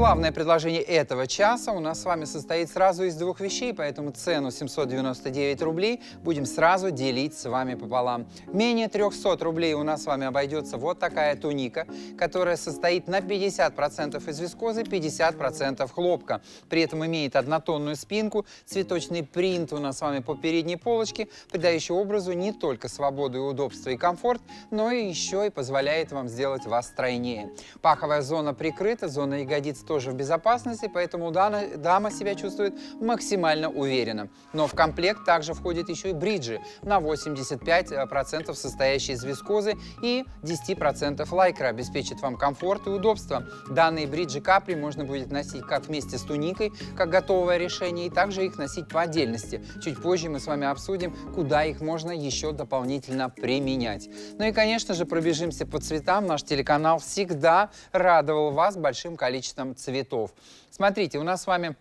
главное предложение этого часа у нас с вами состоит сразу из двух вещей, поэтому цену 799 рублей будем сразу делить с вами пополам. Менее 300 рублей у нас с вами обойдется вот такая туника, которая состоит на 50% из вискозы, 50% хлопка. При этом имеет однотонную спинку, цветочный принт у нас с вами по передней полочке, придающий образу не только свободу и удобство и комфорт, но и еще и позволяет вам сделать вас стройнее. Паховая зона прикрыта, зона ягодиц тоже в безопасности, поэтому дана дама себя чувствует максимально уверенно. Но в комплект также входит еще и бриджи на 85% э, состоящие из вискозы и 10% лайкра. Обеспечит вам комфорт и удобство. Данные бриджи капри можно будет носить как вместе с туникой, как готовое решение, и также их носить по отдельности. Чуть позже мы с вами обсудим, куда их можно еще дополнительно применять. Ну и, конечно же, пробежимся по цветам. Наш телеканал всегда радовал вас большим количеством цветов. Смотрите, у нас с вами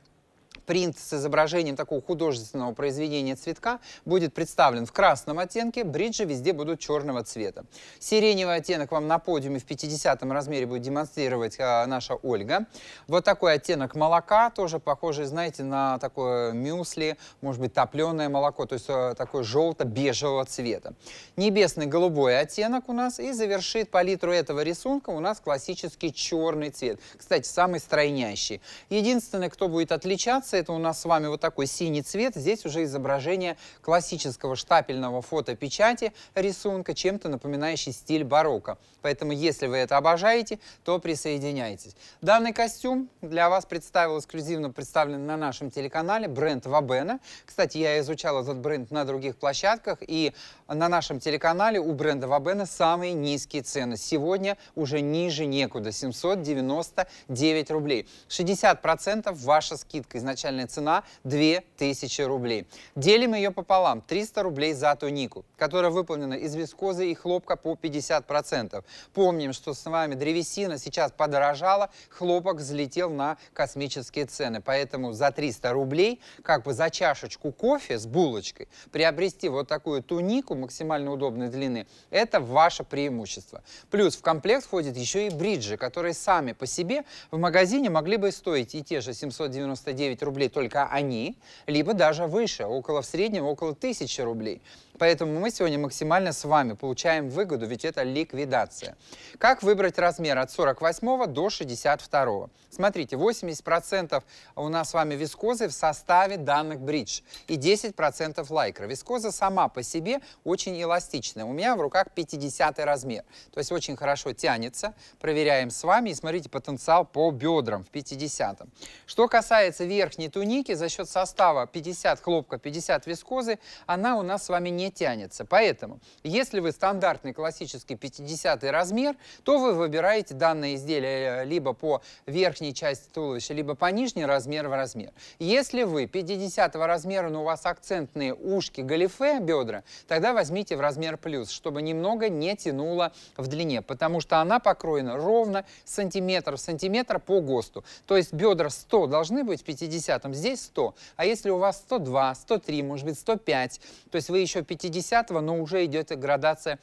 принт с изображением такого художественного произведения цветка будет представлен в красном оттенке, бриджи везде будут черного цвета. Сиреневый оттенок вам на подиуме в 50 м размере будет демонстрировать э, наша Ольга. Вот такой оттенок молока, тоже похожий, знаете, на такое мюсли, может быть, топленое молоко, то есть э, а, такой желто-бежевого цвета. Небесный голубой оттенок у нас и завершит палитру этого рисунка у нас классический черный цвет. Кстати, самый стройнящий. Единственное, кто будет отличаться, это у нас с вами вот такой синий цвет. Здесь уже изображение классического штапельного фотопечати рисунка, чем-то напоминающий стиль барокко. Поэтому, если вы это обожаете, то присоединяйтесь. Данный костюм для вас представил эксклюзивно представлен на нашем телеканале бренд Вабена. Кстати, я изучал этот бренд на других площадках, и на нашем телеканале у бренда Вабена самые низкие цены. Сегодня уже ниже некуда, 799 рублей. 60% ваша скидка. Изначально начальная цена 2000 рублей. Делим ее пополам. 300 рублей за тунику, которая выполнена из вискозы и хлопка по 50%. Помним, что с вами древесина сейчас подорожала, хлопок взлетел на космические цены. Поэтому за 300 рублей, как бы за чашечку кофе с булочкой, приобрести вот такую тунику максимально удобной длины, это ваше преимущество. Плюс в комплект входит еще и бриджи, которые сами по себе в магазине могли бы стоить и те же 799 рублей, рублей только они, либо даже выше, около в среднем около 1000 рублей. Поэтому мы сегодня максимально с вами получаем выгоду, ведь это ликвидация. Как выбрать размер от 48 до 62? Смотрите, 80% у нас с вами вискозы в составе данных бридж и 10% лайкра. Вискоза сама по себе очень эластичная. У меня в руках 50 размер. То есть очень хорошо тянется. Проверяем с вами и смотрите потенциал по бедрам в 50. -м. Что касается верхней верхней туники за счет состава 50 хлопка, 50 вискозы, она у нас с вами не тянется. Поэтому, если вы стандартный классический 50 размер, то вы выбираете данное изделие э, либо по верхней части туловища, либо по нижней размер в размер. Если вы 50 размера, но у вас акцентные ушки, галифе, бедра, тогда возьмите в размер плюс, чтобы немного не тянуло в длине, потому что она покроена ровно сантиметр в сантиметр по ГОСТу. То есть бедра 100 должны быть 50 50 здесь 100. А если у вас 102, 103, может быть, 105, то есть вы еще 50-го, но уже идет градация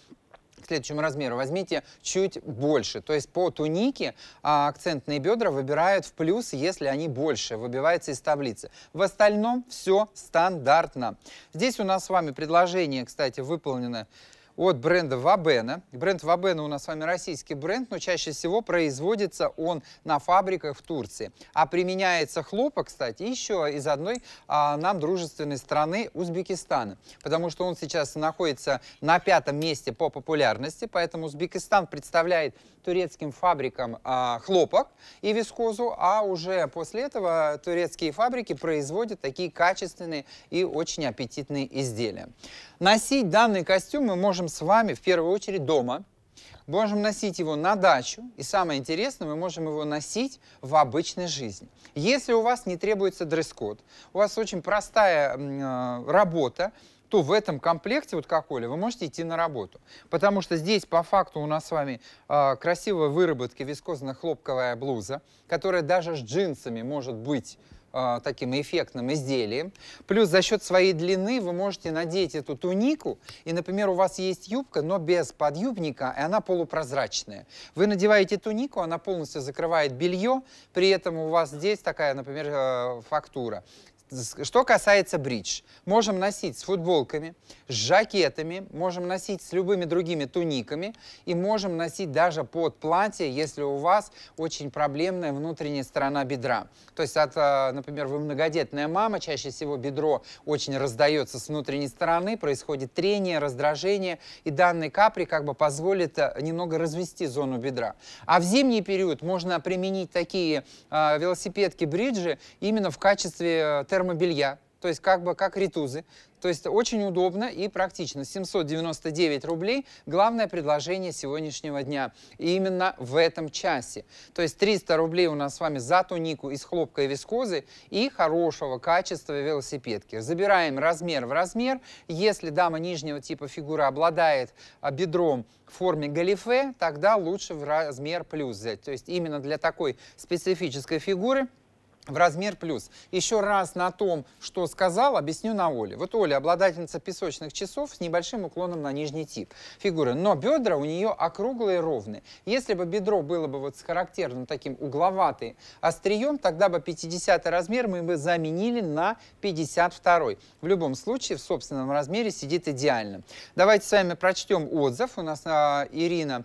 к следующему размеру. Возьмите чуть больше. То есть по тунике а, акцентные бедра выбирают в плюс, если они больше, выбивается из таблицы. В остальном все стандартно. Здесь у нас с вами предложение, кстати, выполнено от бренда Вабена. Бренд Вабена у нас с вами российский бренд, но чаще всего производится он на фабриках в Турции. А применяется хлопок, кстати, еще из одной а, нам дружественной страны Узбекистана, потому что он сейчас находится на пятом месте по популярности, поэтому Узбекистан представляет турецким фабрикам а, хлопок и вискозу, а уже после этого турецкие фабрики производят такие качественные и очень аппетитные изделия. Носить данные костюмы можем можем с вами в первую очередь дома, можем носить его на дачу, и самое интересное, мы можем его носить в обычной жизни. Если у вас не требуется дресс-код, у вас очень простая э, работа, то в этом комплекте, вот как Оля, вы можете идти на работу. Потому что здесь по факту у нас с вами э, красивая выработка вискозно-хлопковая блуза, которая даже с джинсами может быть э, таким эффектным изделием. Плюс за счет своей длины вы можете надеть эту тунику, и, например, у вас есть юбка, но без подъюбника, и она полупрозрачная. Вы надеваете тунику, она полностью закрывает белье, при этом у вас здесь такая, например, э, фактура. Что касается бридж, можем носить с футболками, с жакетами, можем носить с любыми другими туниками и можем носить даже под платье, если у вас очень проблемная внутренняя сторона бедра. То есть, от, э, например, вы многодетная мама, чаще всего бедро очень раздается с внутренней стороны, происходит трение, раздражение, и данный капри как бы позволит э, немного развести зону бедра. А в зимний период можно применить такие э, велосипедки-бриджи именно в качестве терапии э, термобелья, то есть как бы как ритузы. То есть очень удобно и практично. 799 рублей – главное предложение сегодняшнего дня. И именно в этом часе. То есть 300 рублей у нас с вами за тунику из хлопка и вискозы и хорошего качества велосипедки. Забираем размер в размер. Если дама нижнего типа фигуры обладает а, бедром в форме галифе, тогда лучше в размер плюс взять. То есть именно для такой специфической фигуры – в размер плюс. Еще раз на том, что сказал, объясню на Оле. Вот Оля обладательница песочных часов с небольшим уклоном на нижний тип фигуры, но бедра у нее округлые и ровные. Если бы бедро было бы вот с характерным таким угловатым острием, тогда бы 50 размер мы бы заменили на 52. -й. В любом случае в собственном размере сидит идеально. Давайте с вами прочтем отзыв. У нас а, Ирина...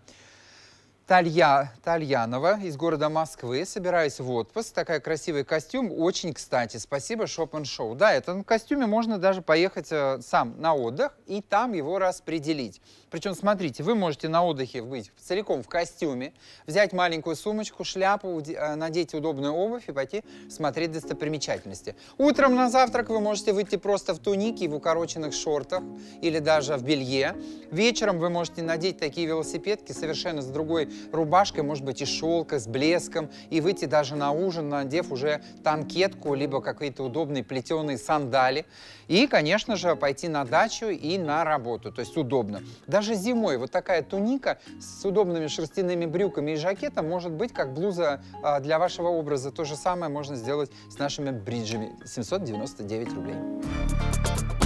Талья, Тальянова из города Москвы. Собираюсь в отпуск. Такая красивый костюм. Очень кстати. Спасибо Шопен Шоу. Да, это на костюме можно даже поехать э, сам на отдых и там его распределить. Причем, смотрите, вы можете на отдыхе быть целиком в костюме, взять маленькую сумочку, шляпу, э, надеть удобную обувь и пойти смотреть достопримечательности. Утром на завтрак вы можете выйти просто в тунике и в укороченных шортах или даже в белье. Вечером вы можете надеть такие велосипедки совершенно с другой рубашкой, может быть и шелка, с блеском, и выйти даже на ужин, надев уже танкетку, либо какие-то удобные плетеные сандали. И, конечно же, пойти на дачу и на работу, то есть удобно. Даже зимой вот такая туника с удобными шерстяными брюками и жакетом может быть как блуза а, для вашего образа. То же самое можно сделать с нашими бриджами. 799 рублей.